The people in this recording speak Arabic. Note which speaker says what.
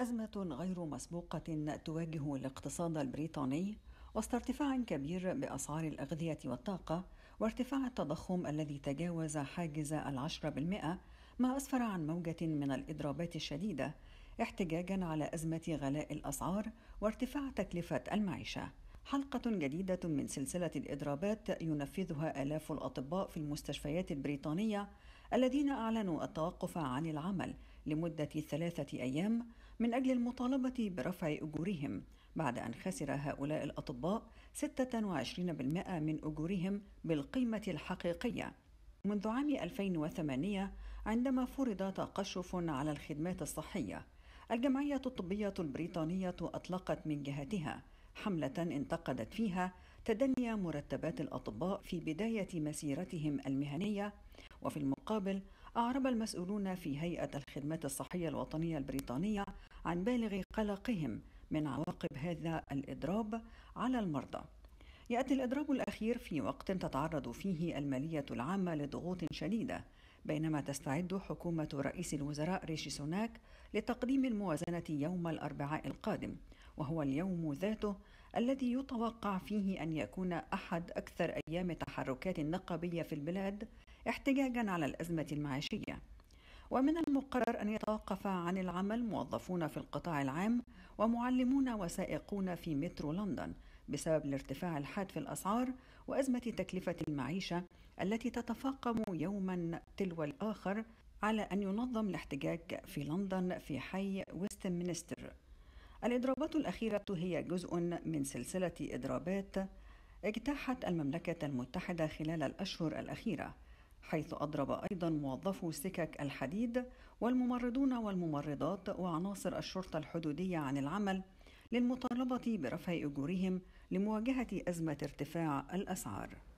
Speaker 1: أزمة غير مسبوقة تواجه الاقتصاد البريطاني وسط ارتفاع كبير بأسعار الأغذية والطاقة وارتفاع التضخم الذي تجاوز حاجز العشرة بالمئة ما أسفر عن موجة من الإضرابات الشديدة احتجاجا على أزمة غلاء الأسعار وارتفاع تكلفة المعيشة حلقة جديدة من سلسلة الإضرابات ينفذها آلاف الأطباء في المستشفيات البريطانية الذين أعلنوا التوقف عن العمل لمدة ثلاثة أيام من أجل المطالبة برفع أجورهم بعد أن خسر هؤلاء الأطباء 26% من أجورهم بالقيمة الحقيقية منذ عام 2008 عندما فرض تقشف على الخدمات الصحية الجمعية الطبية البريطانية أطلقت من جهتها حملة انتقدت فيها تدني مرتبات الأطباء في بداية مسيرتهم المهنية وفي المقابل أعرب المسؤولون في هيئة الخدمات الصحية الوطنية البريطانية عن بالغ قلقهم من عواقب هذا الإضراب على المرضى. يأتي الإضراب الأخير في وقت تتعرض فيه المالية العامة لضغوط شديدة بينما تستعد حكومة رئيس الوزراء ريشي سوناك لتقديم الموازنة يوم الأربعاء القادم وهو اليوم ذاته الذي يتوقع فيه أن يكون أحد أكثر أيام التحركات النقابية في البلاد احتجاجا على الأزمة المعيشية ومن المقرر أن يتوقف عن العمل موظفون في القطاع العام ومعلمون وسائقون في مترو لندن بسبب الارتفاع الحاد في الأسعار وأزمة تكلفة المعيشة التي تتفاقم يوما تلو الآخر على أن ينظم الاحتجاج في لندن في حي ويستمنستر الإضرابات الأخيرة هي جزء من سلسلة إضرابات اجتاحت المملكة المتحدة خلال الأشهر الأخيرة حيث أضرب أيضا موظفو سكك الحديد والممرضون والممرضات وعناصر الشرطة الحدودية عن العمل للمطالبة برفع أجورهم لمواجهة أزمة ارتفاع الأسعار